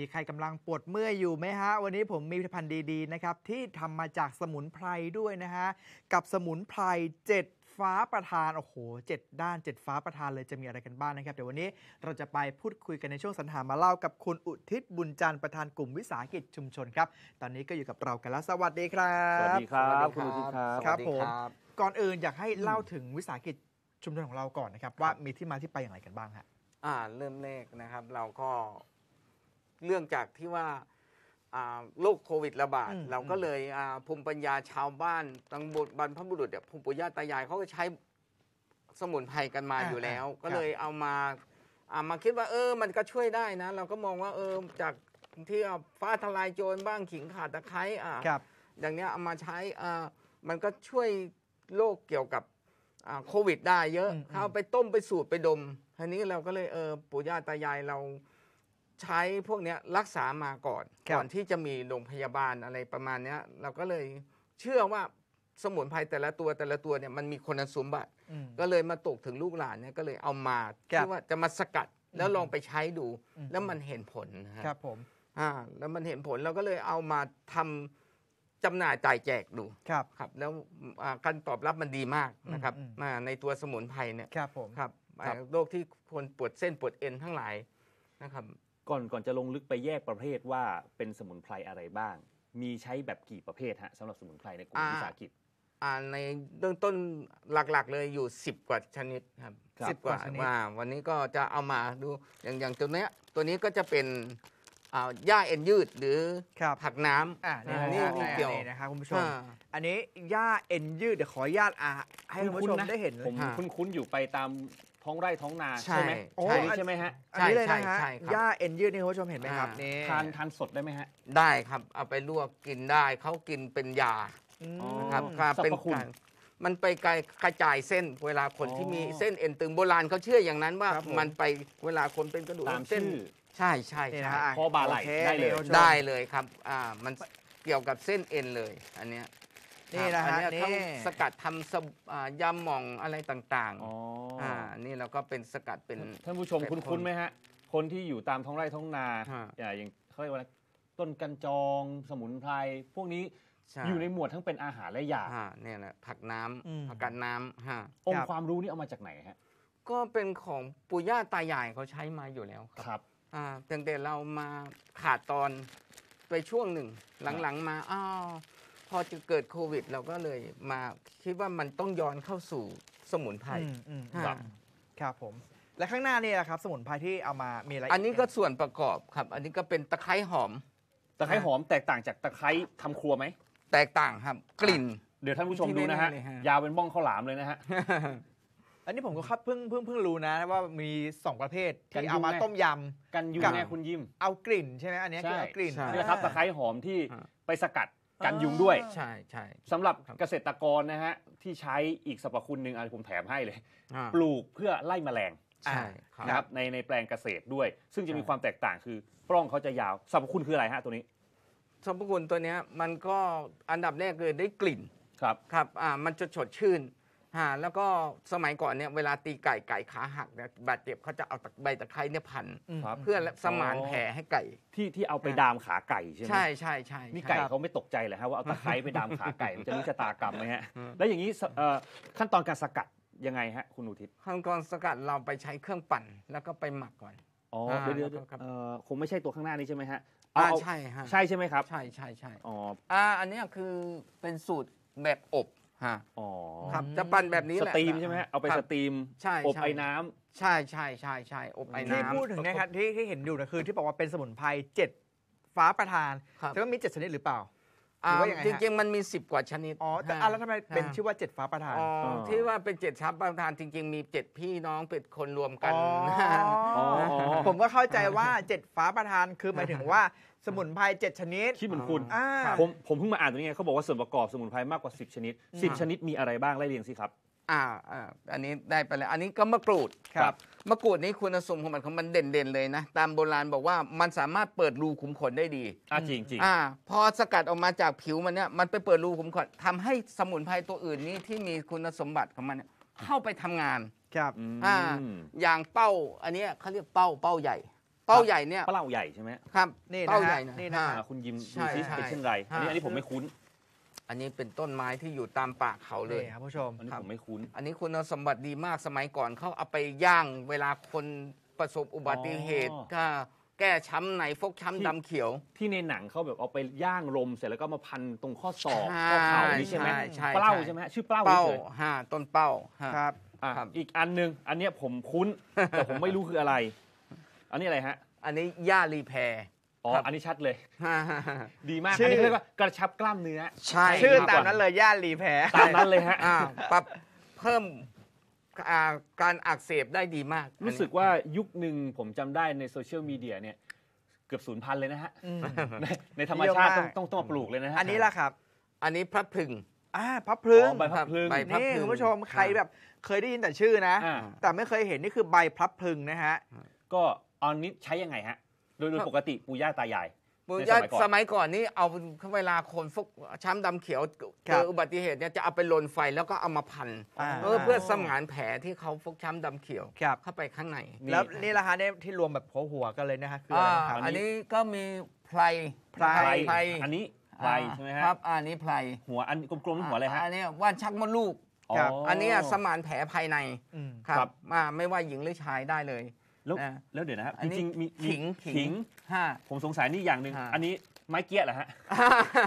มีใครกำลังปวดเมื่อยอยู่ไหมฮะวันนี้ผมมีผลิตภัณฑ์ดีๆนะครับที่ทำมาจากสมุนไพรด้วยนะฮะกับสมุนไพร7ฟ้าประธานโอ้โหเจ็ดด้านเจ็ดฟ้าประธานเลยจะมีอะไรกันบ้างนะครับเดี๋ยววันนี้เราจะไปพูดคุยกันในช่วงสัญหามาเล่ากับ คุณอุทิศบุญจันทร์ประธานกลุ่มวิสาหกิจชุมชนครับ ตอนนี้ก็อยู่กับเรากันแล้ว สวัสดีครับสวัสดีครับคุณอุทิศครับครับผมก่อนอื่นอยากให้เล่าถึงวิสาหกิจชุมชนของเราก่อนนะครับ ว่ามีที่มาที่ไปอย่างไรกันบ้างฮะอ่าเริ่มแรกนะครับเราก็เรื่องจากที่ว่าโรคโควิดระบาดเราก็เลยภูมิปัญญาชาวบ้าน ตังบรบรรพบุรุษเนี่ยภูมิปุญาตายายเขาก็ใช้สมุนไพรกันมาอยู่แล้ว ก็เลยเอามาามาคิดว่าเออมันก็ช่วยได้นะ เราก็มองว่าเออ จากที่ฟ้าทลายโจรบ้างขิงขาดตะไคร้อ่าอย่างเนี้ยเอามาใช้อ่ามันก็ช่วยโรคเกี่ยวกับโควิด ได้เยอะเอาไปต้มไปสูตรไปดมทีนี้เราก็เลยเออปู่ย่าตายายเราใช้พวกนี้รักษามาก่อนก่อนที่จะมีโรงพยาบาลอะไรประมาณนี้เราก็เลยเชื่อว่าสมุนไพรแต่ละตัวแต่ละตัวเนี่ย มันมีคุณสมบัติก็เลยมาตกถึงลูกหลานเนี่ยก็เลยเอามาคิดที่ว่าจะมาสกัด แล้วลองไปใช้ดู แล้วมันเห็นผลครับผม อ่า แล้วมันเห็นผลเราก็เลยเอามาทำจำหน่ายจ่ายแจกดูครับครับ แล้วการตอบรับมันดีมากนะครับมาในตัวสมุนไพรเนี่ยครับผมครับ โรคที่คนปวดเส้นปวดเอ็นทั้งหลายนะครับก่อนก่อนจะลงลึกไปแยกประเภทว่าเป็นสมุนไพรอะไรบ้าง มีใช้แบบกี่ประเภทฮะสำหรับสมุนไพรในกลุ่มวิสาหกิจอ่าในเบื้องต้นหลัก ๆ เลยอยู่ 10 กว่าชนิดครับสิบกว่าว่าวันนี้ก็จะเอามาดูอย่างอย่างตัวเนี้ยตัวนี้ก็จะเป็นอ่าหญ้าเอ็นยืดหรือครับผักน้ำอ่านี่นนี่ฮีเกี่ยวนนะครับคุณผู้ชมอันนี้หญ้าเอ็นยืดเดี๋ยวขออนุญาตอ่าให้คุณผู้ชม้นได้เห็นผมฮคุ้นๆอยู่ไปตามท้องไร่ท้องนาใช่ไหมโอ้ใช่ใช่ไหมฮะอันนี้เลยนะฮะใช่ใช่ครับหญ้าเอ็นยืดนี่คุณผู้ชมเห็นไหมครับนี่ทานทานสดได้ไหมฮะ ได้ครับ เอาไปลวกกินได้เขากินเป็นยารับครับเป็นคุณการมันไปกระจายเส้นเวลาคนที่มีเส้นเอ็นตึงโบราณเขาเชื่ออย่างนั้นว่ามันไปเวลาคนเป็นกระดูกตามเส้นใช่ใช่ใช่พอบาไหลได้เลยได้เลยครับ อ่ามันเกี่ยวกับเส้นเอ็นเลย อันเนี้ยนี่นะฮะนี่สกัดทำสยำหม่องอะไรต่างอ๋อๆอ่า นี่เราก็เป็นสกัดเป็นท่านผู้ชมคุ้นๆไหมฮะ คนที่อยู่ตามท้องไร่ท้องนาอย่างเขาเรียกว่าต้นกันจองสมุนไพรพวกนี้อยู่ในหมวดทั้งเป็นอาหารและยาเนี่ยแหละผักน้ำผักกาดน้ำฮะองค์ความรู้นี่เอามาจากไหนฮะก็เป็นของปู่ย่าตายายเขาใช้มาอยู่แล้วครับครับอ่าตั้งแต่เรามาขาดตอนไปช่วงหนึ่งหลังๆมาอ้าวพอจะเกิดโควิด เราก็เลยมาคิดว่ามันต้องย้อนเข้าสู่สมุนไพรแบครับ ครับผม และข้างหน้านี่แหละครับ สมุนไพรที่เอามามีอะไรอันนี้ก็ส่วนประกอบครับ อันนี้ก็เป็นตะไคร้หอม ตะไคร้หอมแตกต่างจากตะไคร้ทำครัวไหมแตกต่างครับกลิ่น เดี๋ยวท่านผู้ชมดูนะฮะยาวเป็นบ้องข้าวหลามเลยนะฮะอันนี้ผมก็ครับเพิ่งเพิ่งเพิ่งรู้นะว่ามี 2 ประเภทที่เอามาต้มยำกันยุงแน่คุณยิ้มเอากลิ่นใช่ไหมอันนี้คือใช่เอากลิ่นนี่แหละครับตะไคร้หอมที่ไปสกัดกันยุงด้วย ใช่ใช่สำหรับเกษตรกรนะฮะ ที่ใช้อีกสรรพคุณหนึ่งอันผมแถมให้เลย ปลูกเพื่อไล่แมลง ใช่ครับในในแปลงเกษตรด้วย ซึ่งจะมีความแตกต่างคือปล้องเขาจะยาวสรรพคุณคืออะไรฮะตัวนี้สรรพคุณตัวนี้ มันก็อันดับแรกเลยได้กลิ่นครับครับอ่ามันจะสดชื่นฮะแล้วก็สมัยก่อนเนี่ยเวลาตีไก่ไก่ขาหักเนี่ยบาดเจ็บเขาจะเอาตะใบตะไคร้เนี่ยพันเพื่อสมานแผลให้ไก่ ที่ที่เอาไปดามขาไก่ใช่ไหมใช่ใช่ใช่นี่ไก่เขาไม่ตกใจเหรอฮะ ว่าเอาตะไคร้ไปดามขาไก่มันจะรู้ชะตากรรมไหมฮะแล้วอย่างนี้ขั้นตอนการสกัดยังไงฮะคุณอุทิศขั้นตอนสกัดเราไปใช้เครื่องปั่นแล้วก็ไปหมักก่อนอ๋อเดี๋ยวเเอ่อคงไม่ใช่ตัวข้างหน้านี้ใช่ไหมฮะอ่าใช่ฮะใช่ใช่ไหมครับใช่ใช่ใช่อ๋ออ่าอันนี้คือเป็นสูตรแบบอบฮะอ๋อครับจะปั่นแบบนี้แหละสตรีมใช่ไหม เอาไปสตรีมใช่อบไอ้น้ำ ใช่ใช่ใช่ใช่อบไอ้ำ ที่พูดถึงนะครับที่ที่เห็นอยู่นะคือที่บอกว่าเป็นสมุนไพรเจ็ดฟ้าประทานแต่ว่ามีเจ็ดชนิดหรือเปล่าหรือว่าอยางไงจริงๆมันมี 10 กว่าชนิด อ๋อแต่อแล้วทำไมเป็นชื่อว่าเจ็ดฟ้าประธานอ๋อที่ว่าเป็นเจ็ดชัพประธานจริง ๆมีเจ็ดพี่น้องเป็นคนรวมกันอ๋อผมก็เข้าใจว่าเจ็ดฟ้าประธานคือ หมายถึงว่าสมุนไพรเจ็ดชนิดที่เหมือนคุณผมผมเพิ่งมาอ่านตรงนี้เขาบอกว่าส่วนประกอบสมุนไพรมากกว่า 10 ชนิด 10 ชนิดมีอะไรบ้างไล่เรียงสิครับอ่าอ่าอันนี้ได้ไปแล้วอันนี้ก็มะกรูดครับมะกรูดนี้คุณสมบัติของมันเด่นๆเลยนะตามโบราณบอกว่ามันสามารถเปิดรูขุมขนได้ดีอ่าจริงจริงอ่าพอสกัดออกมาจากผิวมันเนี่ยมันไปเปิดรูขุมขนทำให้สมุนไพรตัวอื่นนี้ที่มีคุณสมบัติของมันเนเข้าไปทำงานครับอ่าอย่างเป้าอันนี้เขาเรียกเป้าเป้าใหญ่เป้าใหญ่เนี่ยเป้าใหญ่ใช่ไหมครับเป้าใหญ่นะี่นะคุณยิมดูซิใช่เป็นเช่นไรอันนี้ผมไม่คุ้นอันนี้เป็นต้นไม้ที่อยู่ตามป่าเขาเลย่ครับผู้ชมอันนี้ผมไม่คุ้น อันนี้คุณสมบัติดีมากสมัยก่อนเขาเอาไปย่างเวลาคนประสบอุบัติเหตุก็ แก้ช้ำไหนฟกช้ำดำเขียวที่ในหนังเขาแบบเอาไปย่างลมเสร็จแล้วก็มาพันตรงข้อศอกข้อเข่านี่ใช่ไหมเป้าใช่ไหมชื่อเป้าเป้าเฉาต้นเป้าครับ อีกอันหนึงอันนี้ผมคุ้นแต่ผมไม่รู้คืออะไรอันนี้อะไรฮะอันนี้หญ้ารีแพรอ๋อ อันนี้ชัดเลย ดีมากชื่ออนนเรียกว่ากระชับกล้ามเนื้อใช่ชื่อตามนั้นเลย ย่านรีแพ้ตามนั้นเลยฮะปรับเพิ่มการอักเสบได้ดีมาก รู้สึกว่ายุคหนึ่งผมจำได้ในโซเชียลมีเดียเนี่ยเกือบศูนย์พันเลยนะฮะในในธรรมชาติต้องต้องปลูกเลยนะฮะ อันนี้ละครับ อันนี้พระพึงอ่าพับพึงอ๋อใบพับพึงใบพับนี่งคุณผู้ชมใครแบบเคยได้ยินแต่ชื่อนะ แต่ไม่เคยเห็นนี่คือใบพลับพึงนะฮะ ก็ออันนี้ใช้ยังไงฮะโดยโดยปกติปู่ย่าตายายปู่ย่าสมัยก่อนนี่เอาเวลาคนฟกช้ำดำเขียวเจออุบัติเหตุเนี่ยจะเอาไปลนไฟแล้วก็เอามาพันเพื่อเพื่อสมานแผลที่เขาฟกช้ำดำเขียว เข้าไปข้างใน แล้วนี่ละฮะเนี่ยที่รวมแบบหัวหัวกันเลยนะฮะคืออันนี้ก็มีไพรไพรอันนี้ไพรใช่ไหมครับอันนี้ไพรหัวอันกลมๆหัวอะไรฮะอันนี้ว่านชักมดลูกอันนี้สมานแผลภายในครับมาไม่ว่าหญิงหรือชายได้เลยแล้วแล้วเดี๋ยวนะครับจริงๆมีขิงขิงผมสงสัยนี่อย่างหนึ่งอันนี้ไม้เกี้ยเหรอฮะ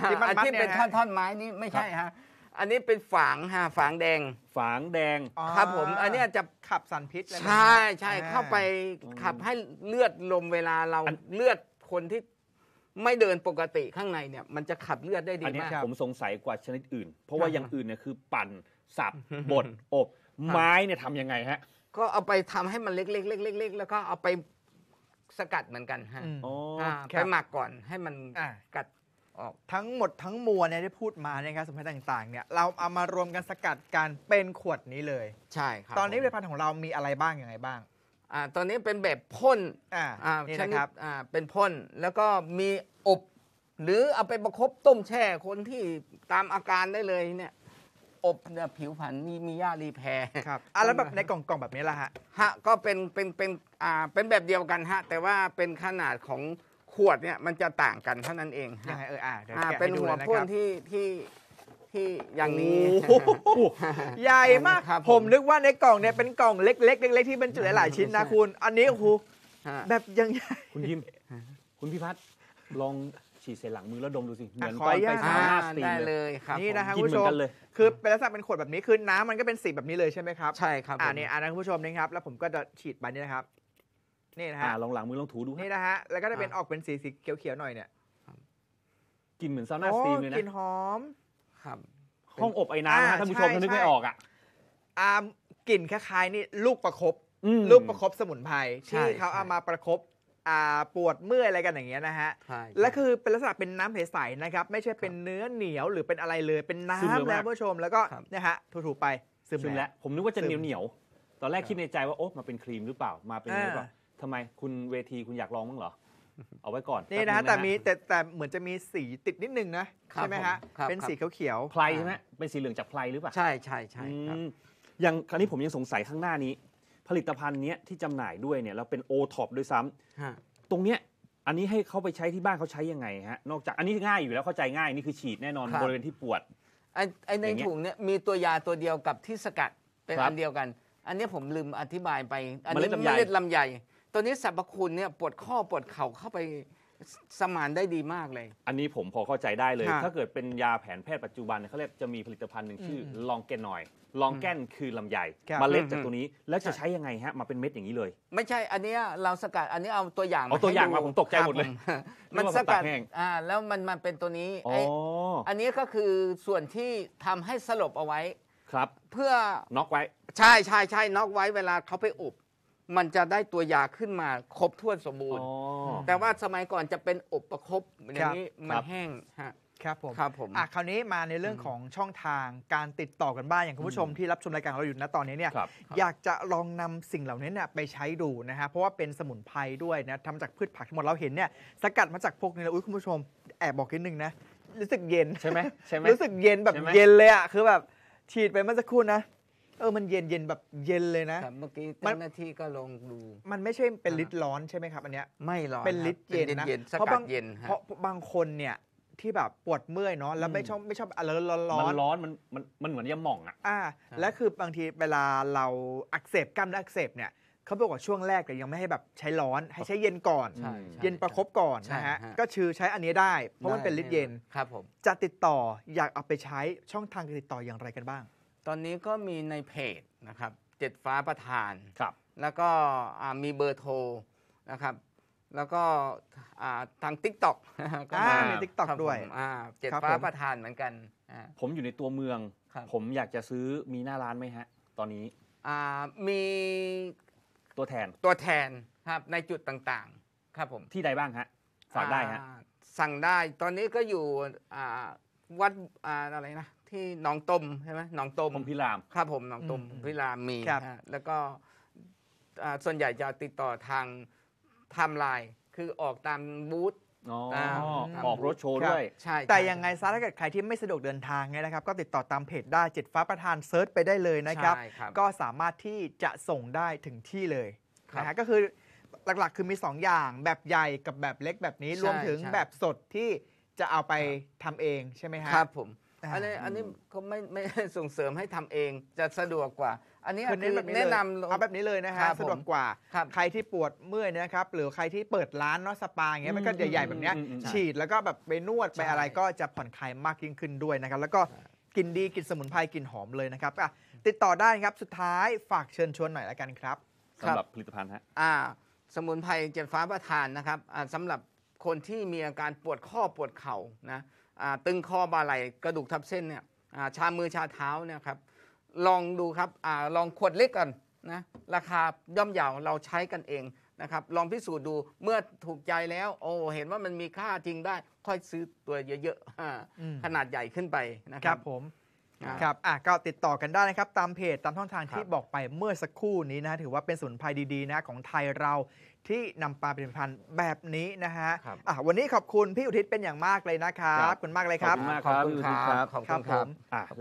ที่มันที่เป็นท่อนท่อนไม้นี่ไม่ใช่ฮะอันนี้เป็นฝางฮะฝางแดง ฝางแดงครับผมอันนี้จะขับสันพิษใช่ใช่เข้าไปขับให้เลือดลมเวลาเราเลือดคนที่ไม่เดินปกติข้างในเนี่ยมันจะขับเลือดได้ดีอันนี้มากผมสงสัยกว่าชนิดอื่น เพราะว่าัอย่างอื่นเนี่ยคือปั่นสับบดอบไม้เนี่ยทำยังไงฮะก็เอาไปทำให้มันเล็กๆๆๆ แล้วก็เอาไปสกัดเหมือนกันฮะไปหมักก่อนให้มันกัดออกทั้งหมดทั้งมวลเนี่ยได้พูดมาเนี่ยครับสมัยต่างๆ เนี่ยเราเอามารวมกันสกัดการเป็นขวดนี้เลยใช่ครับตอนนี้ผลิตภัณฑ์ของเรามีอะไรบ้างอย่างไรบ้างอ่าตอนนี้เป็นแบบพ่นอ่าอ่านี่นะครับอ่าเป็นพ่นแล้วก็มีอบ หรือเอาไปประคบต้มแช่คนที่ตามอาการได้เลยเนี่ยอบเนี่ยผิวผันนมีมีย้ารีแพรครับอ่ะแล้วแบบในกล่องกล่องแบบนี้ล่ะฮะฮะก็เป็นเป็นเป็นอ่าเป็นแบบเดียวกันฮะแต่ว่าเป็นขนาดของขวดเนี่ยมันจะต่างกันเท่านั้นเองฮะเอออ่าเดี๋ยวอ่าแกเป็นหัวเนพ่นที่ที่ที่อย่างนี้ใหญ่มาก ผมนึกว่าในกล่องเนี่ยเป็นกล่องเล็กๆเล็กๆ ที่บรรจุหลายๆชิ้นนะคุณอันนี้โอ้โหแบบยังใหญ่คุณยิมคุณพิพัฒน์ลองฉีดใส่หลังมือแล้วดมดูสิเหมือนตอนไปสาอนาาสตีเลยครับนี่นะครับคุณผู้ชมคือเป็นลักษณะเป็นขวดแบบนี้คือน้ำมันก็เป็นสีแบบนี้เลยใช่ไหมครับใช่ครับ อ่านี่อ่านะคุณผู้ชมนะครับแล้วผมก็จะฉีดไปนี่นะครับนี่นะฮะลองหลังมือลองถูดูนี่นะฮะแล้วก็จะเป็นออกเป็นสีสีเขียวๆหน่อยเนี่ยกลินเหมือนซาวน่าสตีเลยนะลิ่นหอมครับห้องอบไอ้น้ำนะฮะท่านผู้ชมท่านึกไม่ออกอ่ะอ่ากลิ่นคล้ายๆนี่ ลูกประคบลูกประคบสมุนไพร่ที่เขาเอามาประคบปวดเมื่อยอะไรกันอย่างเงี้ยนะฮะ และคือเป็นลักษณะเป็นน้ำใสๆนะครับ ไม่ใช่เป็นเนื้อเหนียวหรือเป็นอะไรเลยเป็นน้ำแล้วผู้ชมแล้วก็นะฮะถูๆไป ซึมแล้วผมนึกว่าจะเหนียวเหนียว ตอนแรกคิดในใจว่าโอ้มาเป็นครีมหรือเปล่ามาเป็นอเปล่อทำไมคุณเวทีคุณอยากลองมั้งเหรอ เอาไว้ก่อน นี่นะฮะแต่มีแต่แต่เหมือนจะมีสีติดนิดนึงนะใช่ไหมฮะเป็นสีเขียวๆไพลใช่ไหมเป็นสีเหลืองจากไพลหรือเปล่า ใช่ใช่ใช่ยัอย่างคราวนี้ผมยังสงสัยข้างหน้านี้ผลิตภัณฑ์เนี้ยที่จำหน่ายด้วยเนี่ยเราเป็นโอท็อปด้วยซ้ำาตรงเนี้ยอันนี้ให้เขาไปใช้ที่บ้านเขาใช้ยังไงฮะนอกจากอันนี้ง่ายอยู่แล้วเข้าใจง่ายนี่คือฉีดแน่นอนบริเวณที่ปวดไอ้ในงเถุงเนี่ยมีตัวยาตัวเดียวกับที่สกัดเป็นอันเดียวกัน อันนี้ผมลืมอธิบายไป อันนี้เมล็ดลำไยเมล็ดลำไยตัวนี้สรรพคุณเนี่ยปวดข้อปวดเข่าเข้าไปสมานได้ดีมากเลย อันนี้ผมพอเข้าใจได้เลย ถ้าเกิดเป็นยาแผนแพทย์ปัจจุบันเขาเรียกจะมีผลิตภัณฑ์หนึ่งชื่อลองเกนอยลองแก้นคือลำไยญ่มาเล็ดจากตัวนี้แล้วจะใช้ยังไงฮะมาเป็นเม็ดอย่างนี้เลย ไม่ใช่อันนี้เราสกัด อันนี้เอาตัวอย่างเอาตัวอย่างมาผมตกใจหมดเลยมันสกัดแห้งอ่าแล้วมันมันเป็นตัวนี้อ๋ออันนี้ก็คือส่วนที่ทำให้สลบเอาไว้ ครับ เพื่อน็อกไว้ใช่ใช่ใช่น็อกไว้เวลาเขาไปอบ มันจะได้ตัวยาขึ้นมาครบถ้วนสมบูรณ์แต่ว่าสมัยก่อนจะเป็นอบประครบอย่างนี้มันแห้งฮะครับผมครับผมอ่ะคราวนี้มาในเรื่องของช่องทางการติดต่อกันบ้างอย่างคุณผู้ชมที่รับชมรายการของเราอยู่นะตอนนี้เนี่ย อยากจะลองนำสิ่งเหล่านี้เนี่ยไปใช้ดูนะฮะเพราะว่าเป็นสมุนไพรด้วยนะทำจากพืชผักทั้งหมด เราเห็นเนี่ยสกัดมาจากพวกนี้แลวอุ้ยคุณผู้ชมแอบบอกนิดนึงนะรู้สึกเย็นใช่ไหมใช่ไหมรู้สึกเย็นแบบเย็นเลยอะคือแบบฉีดไปเมื่อสักครู่นะเออมันเย็นเย็นแบบเย็นเลยนะเมื่อกี้เจ้าหน้าที่ก็ลองดู มันไม่ใช่เป็นลิตรร้อนใช่ไหมครับอันเนี้ยไม่ร้อนเป็นลิตรเย็นนะเะเพราะบางคนเนี่ยที่แบบปวดเมื่อยเนาะแล้วไม่ชอบไม่ชอบอะไรร้อนร้อนมันร้อนมันมันมันเหมือนยาหม่องอ่ะอ่าและคือบางทีเวลาเราอักเสบกล้ามเนื้ออักเสบเนี่ยเขาบอกว่าช่วงแรกแต่ยังไม่ให้แบบใช้ร้อน ให้ใช้เย็นก่อน เย็นประครบก่อนนะฮะก็ชื่อใช้อันนี้ได้ เพราะมันเป็นลิตเย็นครับผมจะติดต่ออยากเอาไปใช้ช่องทางการติดต่ออย่างไรกันบ้าง ตอนนี้ก็มีในเพจนะครับเจ็ดฟ้าประธานครับแล้วก็มีเบอร์โทรนะครับแล้วก็ทางทิกต็อกในทิกต็อกด้วยเจ็ดฟ้าประธานเหมือนกัน ผมอยู่ในตัวเมือง ผมอยากจะซื้อมีหน้าร้านไหมฮะ ตอนนี้มีตัวแทนตัวแทน ครับในจุดต่าง ๆ ครับผมที่ใดบ้างฮะ สั่งได้ฮะ สั่งได้ตอนนี้ก็อยู่วัดอะไรนะ ที่หนองตมใช่ไหมหนองตมพิราม ครับผมหนองตมพิรามมีแล้วก็ส่วนใหญ่จะติดต่อทางทำไลายคือออกตามบูธออกรถโชว์ด้วยใช่แต่ยังไงซะถ้าเกิดใครที่ไม่สะดวกเดินทางไงนะครับ ก็ติดต่อตามเพจได้เจ็ดฟ้าประธานเซิร์ชไปได้เลยนะครับ ก็สามารถที่จะส่งได้ถึงที่เลยนะฮะก็คือหลักๆ คือมี 2 อย่างแบบใหญ่กับแบบเล็กแบบนี้รวมถึงแบบสดที่จะเอาไปทำเองใช่ไหมฮะครับผม อันนี้อันนี้เขาไม่ไม่ส่งเสริมให้ทำเองจะสะดวกกว่าอันนี้คือเน้นแบบนี้เนยเอาแบบนี้เลยนะฮะสะดวกกว่าใครที่ปวดเมื่อยนะครับหรือใครที่เปิดร้านเนาะสปาอย่างเงี้ยมันก็ใหญ่ๆแบบเนี้ยฉีดแล้วก็แบบไปนวดไปอะไรก็จะผ่อนคลายมากยิ่งขึ้นด้วยนะครับ แล้วก็กินดีกินสมุนไพรกินหอมเลยนะครับติดต่อได้ครับสุดท้ายฝากเชิญชวนหน่อยละกันครับสำหรับผลิตภัณฑ์ฮะอ่าสมุนไพรเจ็ดฟ้าประทานนะครับสำหรับคนที่มีอาการปวดข้อปวดเข่านะตึงข้อบ่าไหล่กระดูกทับเส้นเนี่ยชามือชาเท้าเนี่ยครับลองดูครับอลองขวดเล็กก่อนนะ ราคาย่อมเยาวเราใช้กันเองนะครับ ลองพิสูจน์ดู เมื่อถูกใจแล้ว โอ้เห็นว่ามันมีค่าจริงได้ ค่อยซื้อตัวเยอะๆ ขนาดใหญ่ขึ้นไปนะครับผม ครับอ่ะก็ติดต่อกันได้นะครับ ตามเพจตามช่องทางที่บอกไปเมื่อสักครู่นี้นะถือว่าเป็นสุนภัยดี ๆนะ ของไทยเราที่นำปลาเป็นพันธุ์แบบนี้นะฮะอ่ะวันนี้ขอบคุณพี่อุทิศเป็นอย่างมากเลยนะครับคุณมากเลยครับ ขอบคุณมากครับขอบคุณครับขอบคุณครับ